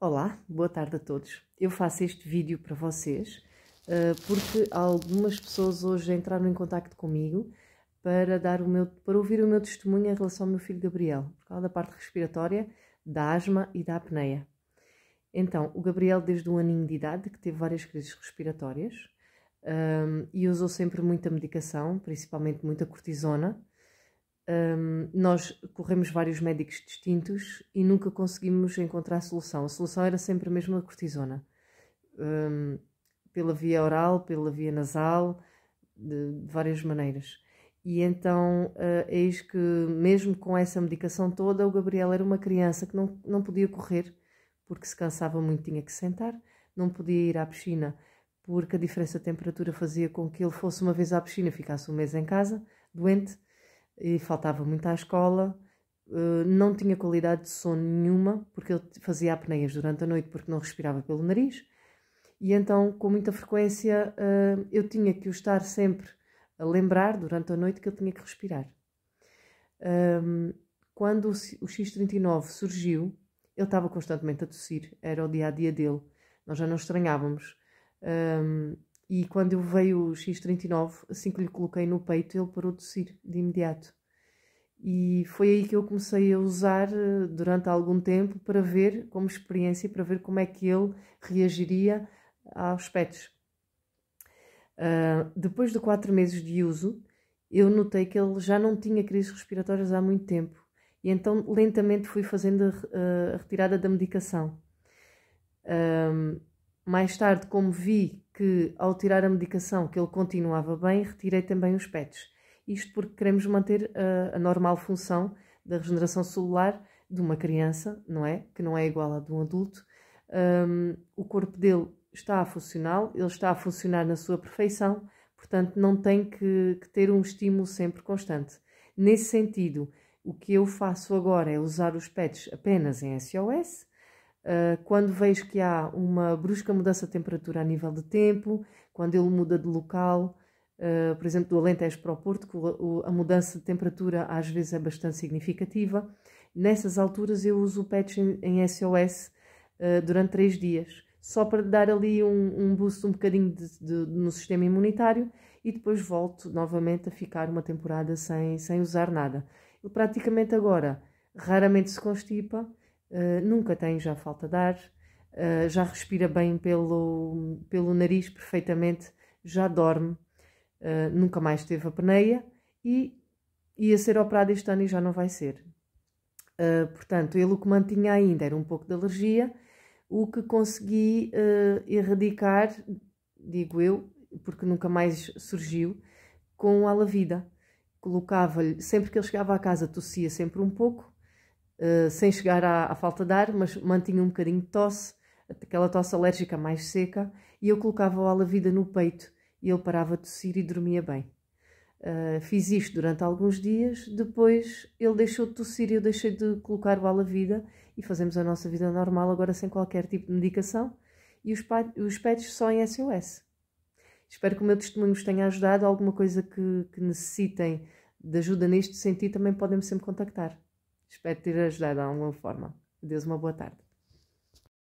Olá, boa tarde a todos. Eu faço este vídeo para vocês eh, porque algumas pessoas hoje entraram em contato comigo para, dar o meu, para ouvir o meu testemunho em relação ao meu filho Gabriel, por causa da parte respiratória, da asma e da apneia. Então, o Gabriel, desde um aninho de idade, que teve várias crises respiratórias um, ehm, e usou sempre muita medicação, principalmente muita cortisona, um, nós corremos vários médicos distintos e nunca conseguimos encontrar a solução. A solução era sempre a mesma cortisona, um, pela via oral, pela via nasal, de, várias maneiras. E então, uh, eis que, mesmo com essa medicação toda, o Gabriel era uma criança que não, não podia correr porque se cansava muito, tinha que sentar, não podia ir à piscina porque a diferença de temperatura fazia com que ele fosse uma vez à piscina, ficasse um mês em casa, doente e faltava muito à escola. Eh, não tinha qualidade de sono nenhuma, porque eu fazia apneias durante a noite porque não respirava pelo nariz. E então, com muita frequência, eh, eu tinha que o estar sempre a lembrar durante a noite que eu tinha que respirar. Ehm, quando o, X39 surgiu, ele estava constantemente a tossir, era o dia a dia dele. Nós já não estranhávamos. Ehm, e quando eu veio o X39, assim que lhe coloquei no peito, ele parou de tossir de imediato. E foi aí que eu comecei a usar eh, durante algum tempo para ver, como experiência, para ver como é que ele reagiria aos pets. Uh, depois de quatro meses de uso, eu notei que ele já não tinha crises respiratórias há muito tempo. E então lentamente fui fazendo a, ah, a retirada da medicação. Uh, mais tarde, como vi que ao tirar a medicação que ele continuava bem, retirei também os PETs. Isto porque queremos manter a, eh, a normal função da regeneração celular de uma criança, não é? Que não é igual à de um adulto. Um, o corpo dele está a funcionar, ele está a funcionar na sua perfeição, portanto não tem que, que, ter um estímulo sempre constante. Nesse sentido, o que eu faço agora é usar os pets apenas em SOS, ah, quando vejo que há uma brusca mudança de temperatura a nível de tempo, quando ele muda de local, uh, por exemplo, do Alentejo para o Porto, que o, o, a mudança de temperatura às vezes é bastante significativa. Nessas alturas eu uso o patch em, em SOS uh, ah, durante três dias, só para dar ali um, um boost um bocadinho de, de, de, no sistema imunitário e depois volto novamente a ficar uma temporada sem, sem usar nada. Ele praticamente agora raramente se constipa, eh, nunca tem já falta de ar, uh, eh, já respira bem pelo, pelo nariz perfeitamente, já dorme, uh, nunca mais teve a peneia e ia ser operado este ano e já não vai ser. portanto, ele o que mantinha ainda era um pouco de alergia, o que consegui erradicar, digo eu, porque nunca mais surgiu, com a alavida. Colocava-lhe, sempre que ele chegava à casa, tossia sempre um pouco, eh, sem chegar à, à, falta de ar, mas mantinha um bocadinho de tosse, aquela tosse alérgica mais seca, e eu colocava o alavida no peito e ele parava de tossir e dormia bem. Uh, fiz isto durante alguns dias, depois ele deixou de tossir e eu deixei de colocar o alavida e fazemos a nossa vida normal agora sem qualquer tipo de medicação e os, os pets só em SOS. Espero que o meu testemunho vos tenha ajudado. Alguma coisa que, que necessitem de ajuda neste sentido também podem-me sempre contactar. Espero ter ajudado de alguma forma. Adeus, uma boa tarde.